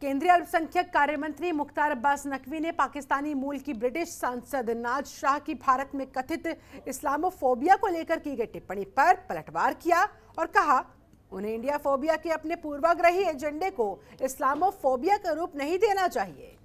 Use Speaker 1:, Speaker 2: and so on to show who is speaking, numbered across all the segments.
Speaker 1: केंद्रीय अल्पसंख्यक कार्य मंत्री मुख्तार अब्बास नकवी ने पाकिस्तानी मूल की ब्रिटिश सांसद नाज शाह की भारत में कथित इस्लामोफोबिया को लेकर की गई टिप्पणी पर पलटवार किया और कहा उन्हें इंडिया फोबिया के अपने पूर्वाग्रही एजेंडे को इस्लामोफोबिया का रूप नहीं देना चाहिए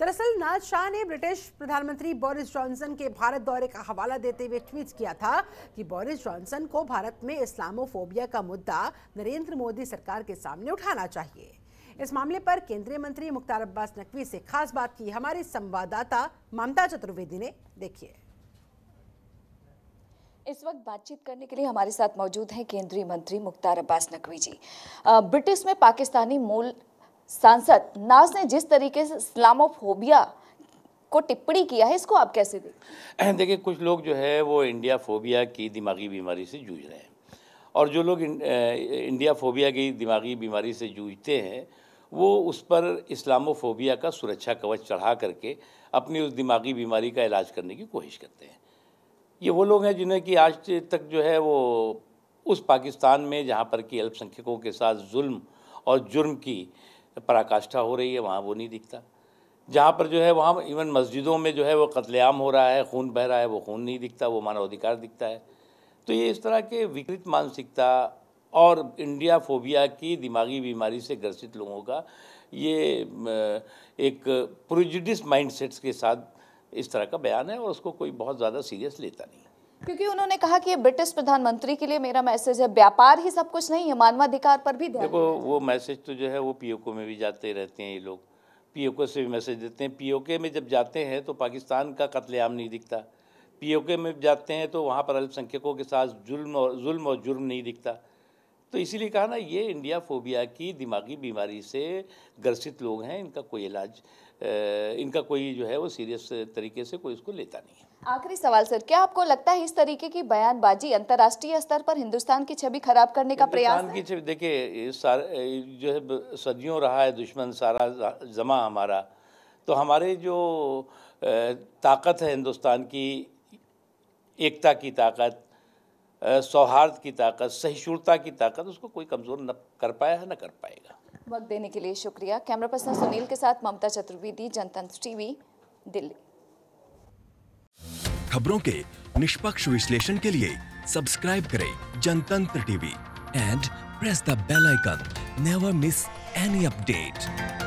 Speaker 1: दरअसल नाज शाह ने ब्रिटिश प्रधानमंत्री बोरिस जॉनसन के भारत दौरे का हवाला देते हुए ट्वीट किया था कि बोरिस जॉनसन को भारत में इस्लामोफोबिया का मुद्दा नरेंद्र मोदी सरकार के सामने उठाना चाहिए इस मामले पर केंद्रीय मंत्री मुख्तार अब्बास नकवी से खास बात की हमारी संवाददाता ममता चतुर्वेदी ने देखिए
Speaker 2: इस वक्त बातचीत करने के लिए हमारे साथ मौजूद हैं केंद्रीय मंत्री मुख्तार अब्बास नकवी जी ब्रिटिश में पाकिस्तानी मूल सांसद नाज ने जिस तरीके से इस्लामोफोबिया को टिप्पणी किया है इसको आप कैसे
Speaker 3: देखें देखिए कुछ लोग जो है वो इंडिया फोबिया की दिमागी बीमारी से जूझ रहे हैं और जो लोग इंडिया फोबिया की दिमागी बीमारी से जूझते हैं वो उस पर इस्लामोफोबिया का सुरक्षा कवच चढ़ा करके अपनी उस दिमागी बीमारी का इलाज करने की कोशिश करते हैं ये वो लोग हैं जिन्हें कि आज तक जो है वो उस पाकिस्तान में जहाँ पर कि अल्पसंख्यकों के साथ जुल्म और जुर्म की पराकाष्ठा हो रही है वहाँ वो नहीं दिखता जहाँ पर जो है वहाँ इवन मस्जिदों में जो है वो कत्लेआम हो रहा है खून बह रहा है वो खून नहीं दिखता वो मानवाधिकार दिखता है तो ये इस तरह के विकृत मानसिकता और इंडिया फोबिया की दिमागी बीमारी से ग्रसित लोगों का ये एक प्रोजिडिस सेट्स के साथ इस तरह का बयान है और उसको कोई बहुत ज़्यादा सीरियस लेता नहीं
Speaker 2: क्योंकि उन्होंने कहा कि ये ब्रिटिश प्रधानमंत्री के लिए मेरा मैसेज है व्यापार ही सब कुछ नहीं है मानवाधिकार पर भी देखो
Speaker 3: वो मैसेज तो जो है वो पीओके में भी जाते रहते हैं ये लोग पीओके से भी मैसेज देते हैं पीओके में जब जाते हैं तो पाकिस्तान का कत्लेआम नहीं दिखता पीओके में जाते हैं तो वहाँ पर अल्पसंख्यकों के साथ जुल्म और जुल्म और जुर्म नहीं दिखता तो इसीलिए कहा ना ये इंडिया फोबिया की दिमागी बीमारी से ग्रसित लोग हैं इनका कोई इलाज इनका कोई जो है वो सीरियस तरीके से कोई इसको लेता नहीं है
Speaker 2: आखिरी सवाल सर क्या आपको लगता है इस तरीके की बयानबाजी अंतर्राष्ट्रीय स्तर पर हिंदुस्तान की छवि खराब करने का प्रयास
Speaker 3: की छवि देखिए जो है सदियों रहा है दुश्मन सारा जमा हमारा तो हमारे जो ताकत है हिंदुस्तान की एकता की ताकत सौहार्द की ताकत सहिष्णुता की ताकत उसको कोई कमज़ोर न कर पाया है न कर पाएगा
Speaker 2: वक्त देने के लिए शुक्रिया कैमरा पर्सन सुनील के साथ ममता चतुर्वेदी जनतंत्र टीवी दिल्ली
Speaker 1: खबरों के निष्पक्ष विश्लेषण के लिए सब्सक्राइब करें Jantantra TV and press the bell icon never miss any update